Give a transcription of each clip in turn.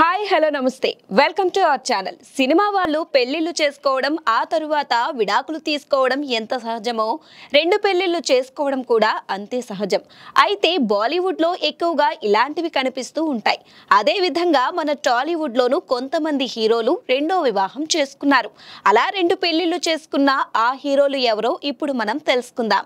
hi hello నమస్తే welcome to our channel సినిమా వాళ్ళు పెళ్లిళ్ళు చేసుకోవడం ఆ తరువాత విడాకులు తీసుకోవడం ఎంత సహజమో రెండు పెళ్లిళ్ళు చేసుకోవడం కూడా అంతే సహజం అయితే బాలీవుడ్లో ఎక్కువగా ఇలాంటివి కనిపిస్తూ ఉంటాయి అదేవిధంగా మన టాలీవుడ్లోనూ కొంతమంది హీరోలు రెండో వివాహం చేసుకున్నారు అలా రెండు పెళ్లిళ్ళు చేసుకున్న ఆ హీరోలు ఎవరో ఇప్పుడు మనం తెలుసుకుందాం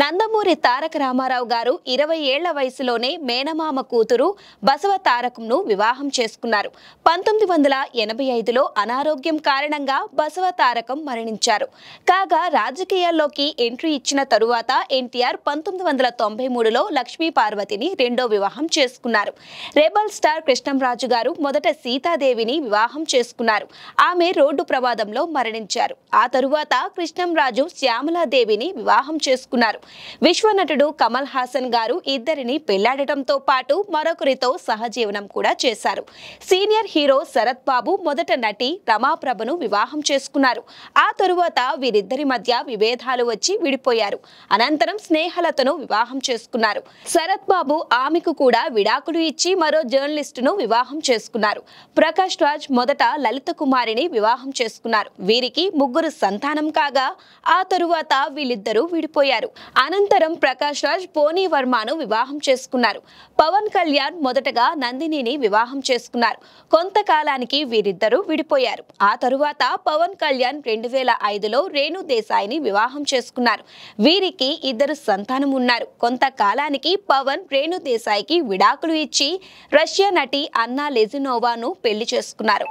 నందమూరి తారక రామారావు గారు ఇరవై ఏళ్ల వయసులోనే మేనమామ కూతురు బసవ తారకంను వివాహం చేసుకున్నారు పంతొమ్మిది వందల ఎనభై ఐదులో అనారోగ్యం కారణంగా బసవ తారకం మరణించారు కాగా రాజకీయాల్లోకి ఎంట్రీ ఇచ్చిన తరువాత ఎన్టీఆర్ పంతొమ్మిది వందల తొంభై మూడులో లక్ష్మీ పార్వతిని రెండో వివాహం చేసుకున్నారు రెబల్ స్టార్ కృష్ణంరాజు గారు మొదట సీతాదేవిని వివాహం చేసుకున్నారు ఆమె రోడ్డు ప్రమాదంలో మరణించారు ఆ తరువాత కృష్ణంరాజు శ్యామలాదేవిని వివాహం చేసుకున్నారు చేసుకున్నారు విశ్వనటుడు కమల్ హాసన్ గారు ఇద్దరిని పెళ్లాడటంతో పాటు మరొకరితో సహజీవనం కూడా చేశారు సీనియర్ హీరో శరత్ బాబు మొదట నటి రమాప్రభను వివాహం చేసుకున్నారు ఆ తరువాత వీరిద్దరి మధ్య విభేదాలు వచ్చి విడిపోయారు అనంతరం స్నేహలతను వివాహం చేసుకున్నారు శరత్ బాబు ఆమెకు కూడా విడాకులు ఇచ్చి మరో జర్నలిస్టును వివాహం చేసుకున్నారు ప్రకాష్ రాజ్ మొదట లలిత కుమారిని వివాహం చేసుకున్నారు వీరికి ముగ్గురు సంతానం కాగా ఆ తరువాత వీళ్ళిద్దరూ విడిపోయారు చేశారు అనంతరం ప్రకాష్ రాజ్ పోనీ వర్మను వివాహం చేసుకున్నారు పవన్ కళ్యాణ్ మొదటగా నందినిని వివాహం చేసుకున్నారు కొంతకాలానికి వీరిద్దరూ విడిపోయారు ఆ తరువాత పవన్ కళ్యాణ్ రెండు వేల ఐదులో రేణు దేశాయిని వివాహం చేసుకున్నారు వీరికి ఇద్దరు సంతానం ఉన్నారు కొంతకాలానికి పవన్ రేణు దేశాయికి విడాకులు ఇచ్చి రష్యా నటి అన్నా లెజినోవాను పెళ్లి చేసుకున్నారు